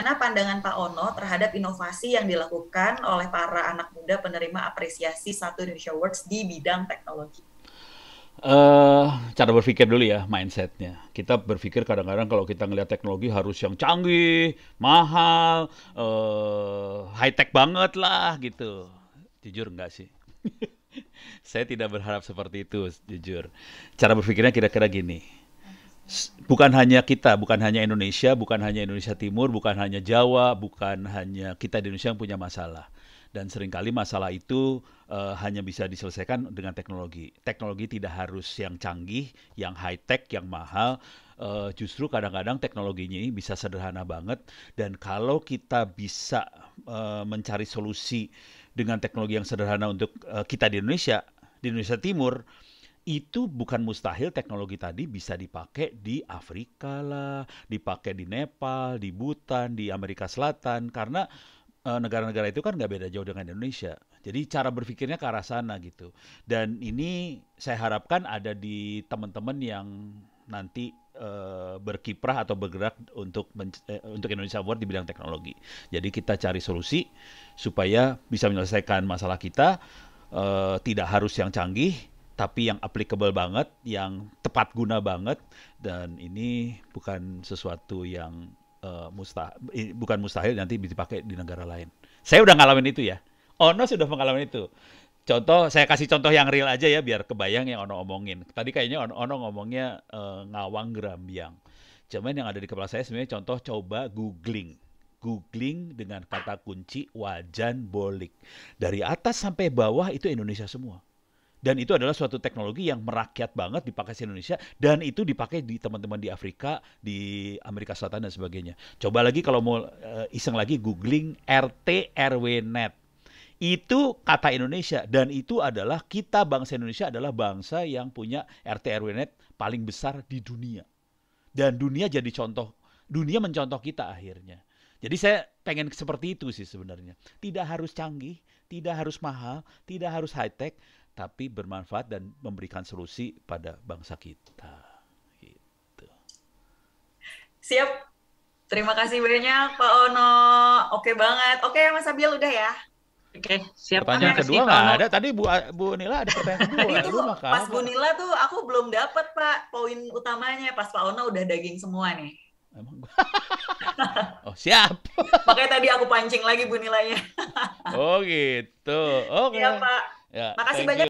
Bagaimana pandangan Pak Ono terhadap inovasi yang dilakukan oleh para anak muda penerima apresiasi satu Indonesia Awards di bidang teknologi? Uh, cara berpikir dulu ya mindsetnya. Kita berpikir kadang-kadang kalau kita ngelihat teknologi harus yang canggih, mahal, uh, eh, high tech banget lah gitu. Jujur nggak sih? Saya tidak berharap seperti itu, jujur. Cara berpikirnya kira-kira gini bukan hanya kita, bukan hanya Indonesia, bukan hanya Indonesia Timur, bukan hanya Jawa, bukan hanya kita di Indonesia yang punya masalah. Dan seringkali masalah itu uh, hanya bisa diselesaikan dengan teknologi. Teknologi tidak harus yang canggih, yang high tech, yang mahal. Uh, justru kadang-kadang teknologinya ini bisa sederhana banget. Dan kalau kita bisa uh, mencari solusi dengan teknologi yang sederhana untuk uh, kita di Indonesia, di Indonesia Timur, itu bukan mustahil teknologi tadi bisa dipakai di Afrika lah, dipakai di Nepal, di Bhutan, di Amerika Selatan karena eh, negara-negara itu kan nggak beda jauh dengan Indonesia. Jadi cara berpikirnya ke arah sana gitu. Dan ini saya harapkan ada di teman-teman yang nanti eh, berkiprah atau bergerak untuk eh, untuk Indonesia Award di bidang teknologi. Jadi kita cari solusi supaya bisa menyelesaikan masalah kita uh, tidak harus yang canggih tapi yang applicable banget, yang tepat guna banget dan ini bukan sesuatu yang uh, eh, mustahil, bukan mustahil nanti dipakai di negara lain. Saya udah ngalamin itu ya. Ono sudah mengalami itu. Contoh, saya kasih contoh yang real aja ya biar kebayang yang Ono omongin. Tadi kayaknya Ono, ono ngomongnya uh, ngawang gerambiang. Cuman yang ada di kepala saya sebenarnya contoh coba googling googling dengan kata kunci wajan bolik. Dari atas sampai bawah itu Indonesia semua dan itu adalah suatu teknologi yang merakyat banget dipakai di Indonesia dan itu dipakai di teman-teman di Afrika, di Amerika Selatan dan sebagainya. Coba lagi kalau mau eh, iseng lagi googling RT RW Net. Itu kata Indonesia dan itu adalah kita bangsa Indonesia adalah bangsa yang punya RT RW Net paling besar di dunia. Dan dunia jadi contoh, dunia mencontoh kita akhirnya. Jadi saya pengen seperti itu sih sebenarnya. Tidak harus canggih, tidak harus mahal, tidak harus high tech, tapi bermanfaat dan memberikan solusi pada bangsa kita. Gitu. Siap. Terima kasih banyak Pak Ono. Oke banget. Oke Mas Abil udah ya. Oke, siap. Pertanyaan kedua nggak ada. Tadi Bu Bu Nila ada pertanyaan kedua. itu Lu pas Bu Nila tuh aku belum dapat Pak poin utamanya. Pas Pak Ono udah daging semua nih. Emang oh, siap. Makanya tadi aku pancing lagi Bu Nilanya. oh, gitu. Oke. Okay. Iya, Pak. Ya, Makasih banyak. You.